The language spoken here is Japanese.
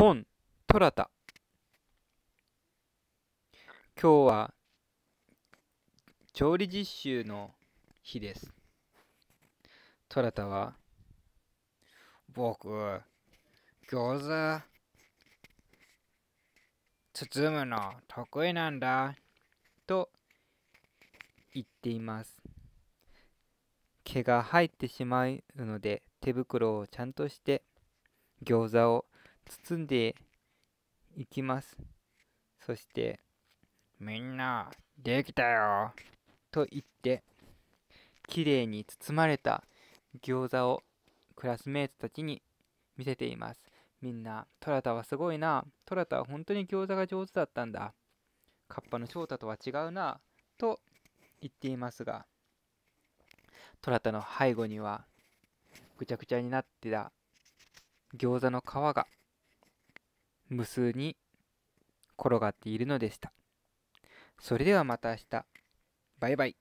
ポン、トラタ。今日は調理実習の日です。トラタは、僕、餃子、包むの得意なんだ、と言っています。毛が入ってしまうので手袋をちゃんとして餃子を包んでいきます。そして、みんな、できたよと言って、きれいに包まれた餃子をクラスメートたちに見せています。みんな、トラタはすごいな。トラタは本当に餃子が上手だったんだ。カッパの翔太とは違うな。と言っていますが、トラタの背後には、ぐちゃぐちゃになってた餃子の皮が無数に転がっているのでした。それではまた明日。バイバイ。